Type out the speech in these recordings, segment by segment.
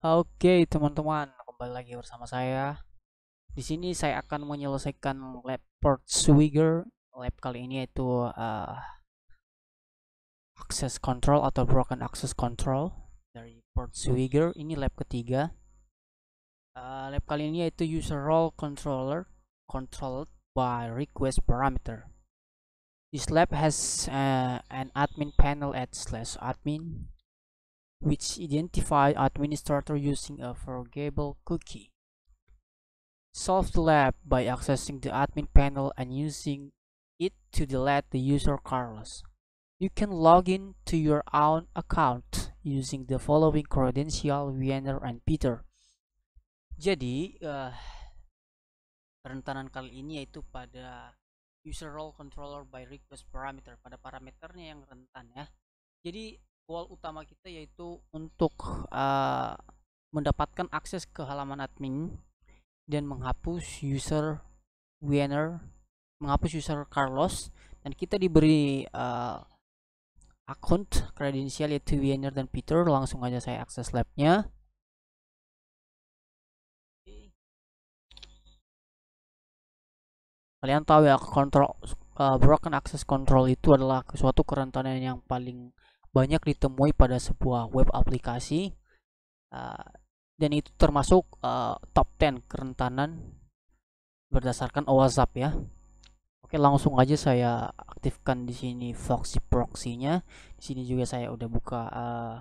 Oke, teman-teman, kembali lagi bersama saya. Di sini saya akan menyelesaikan lab port Swigger. Lab kali ini yaitu uh, access control atau broken access control dari port Swigger. Ini lab ketiga. Uh, lab kali ini yaitu user role controller controlled by request parameter. This lab has uh, an admin panel at slash admin which identify administrator using a forgettable cookie. Solve the lab by accessing the admin panel and using it to delete the user Carlos. You can log in to your own account using the following credential Wiener and Peter. Jadi, uh, eh, rentanan kali ini yaitu pada user role controller by request parameter pada parameternya yang rentan ya. Jadi goal utama kita yaitu untuk uh, mendapatkan akses ke halaman admin dan menghapus user Wiener menghapus user Carlos dan kita diberi uh, eh, akun kredensial yaitu Wiener dan Peter langsung aja saya akses labnya kalian tahu ya kontrol uh, broken access control itu adalah suatu kerentanan yang paling banyak ditemui pada sebuah web aplikasi uh, dan itu termasuk uh, top 10 kerentanan berdasarkan WhatsApp ya. Oke, langsung aja saya aktifkan di sini proxy proxy-nya. Di sini juga saya udah buka uh,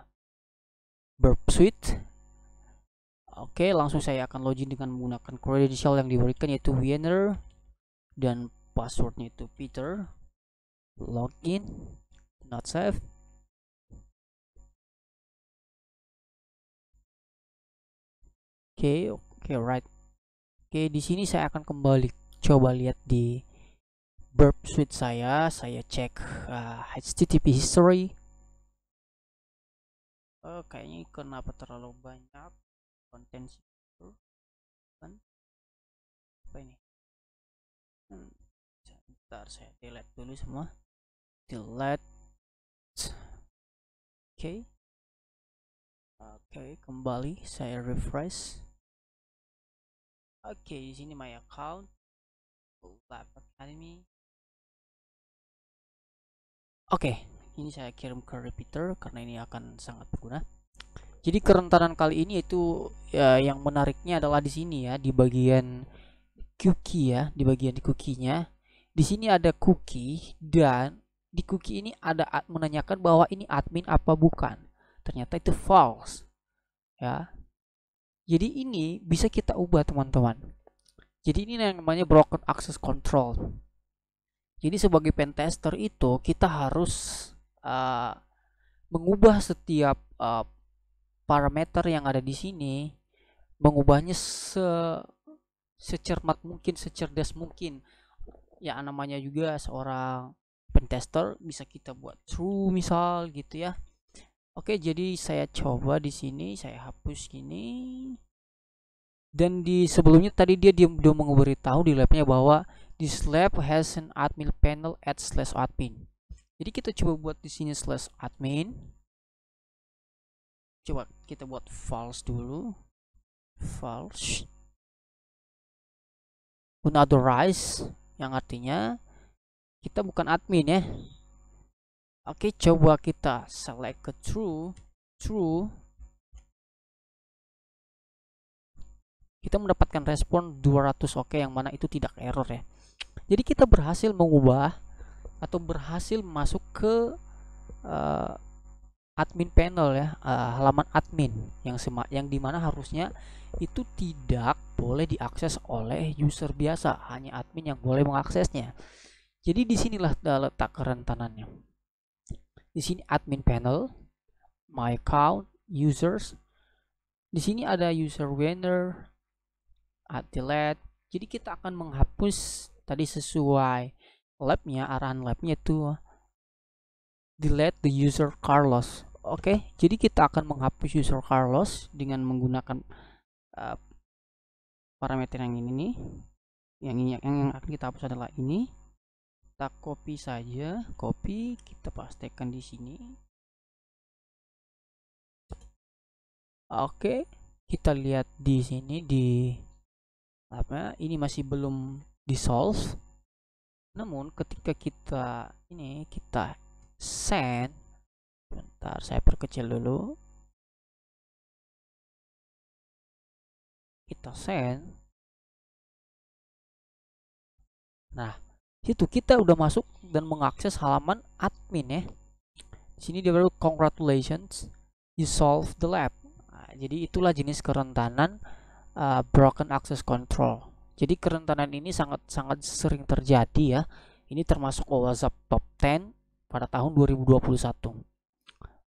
Burp Suite. Oke, langsung saya akan login dengan menggunakan credential yang diberikan yaitu Wiener dan passwordnya itu Peter. Login, not save. okay, oke okay, right oke okay, di sini saya akan kembali coba lihat di burp suite saya saya cek uh, eh, http history uh, kayaknya kenapa terlalu banyak konten kan apa ini hmm, saya delete dulu semua delete oke okay. oke okay, kembali saya refresh Oke, okay, di sini my account. Lab Academy. Oke, okay, ini saya kirim ke repeater karena ini akan sangat berguna. Jadi kerentanan kali ini itu ya, yang menariknya adalah di sini ya, di bagian cookie ya, di bagian cookie-nya. Di sini ada cookie dan di cookie ini ada menanyakan bahwa ini admin apa bukan. Ternyata itu false. Ya, jadi ini bisa kita ubah teman-teman. Jadi ini yang namanya broken access control. Jadi sebagai pentester itu kita harus uh, mengubah setiap uh, parameter yang ada di sini, mengubahnya se secermat mungkin, secerdas mungkin. Ya namanya juga seorang pentester bisa kita buat true misal gitu ya Oke, jadi saya coba di sini, saya hapus gini. Dan di sebelumnya tadi dia dia udah memberitahu di labnya bahwa this lab has an admin panel at slash admin. Jadi kita coba buat di sini slash admin. Coba kita buat false dulu. False. Unauthorized yang artinya kita bukan admin ya Oke, coba kita select ke true, true. Kita mendapatkan respon 200 oke yang mana itu tidak error ya. Jadi kita berhasil mengubah atau berhasil masuk ke uh, admin panel ya uh, halaman admin yang sema yang dimana harusnya itu tidak boleh diakses oleh user biasa hanya admin yang boleh mengaksesnya jadi disinilah eh, letak kerentanannya di sini admin panel my account users di sini ada user winner add delete jadi kita akan menghapus tadi sesuai labnya arahan labnya itu delete the user Carlos oke okay? jadi kita akan menghapus user Carlos dengan menggunakan uh, parameter yang ini nih yang ini yang, yang akan kita hapus adalah ini kita copy saja copy kita pastikan di sini oke kita lihat di sini di apa ini masih belum di solve namun ketika kita ini kita send bentar saya perkecil dulu kita send nah itu kita udah masuk dan mengakses halaman admin ya sini dia baru congratulations you solve the lab nah, jadi itulah jenis kerentanan uh, broken access control jadi kerentanan ini sangat sangat sering terjadi ya ini termasuk WhatsApp top 10 pada tahun 2021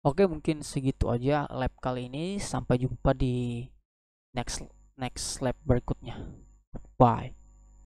Oke mungkin segitu aja lab kali ini sampai jumpa di next next lab berikutnya bye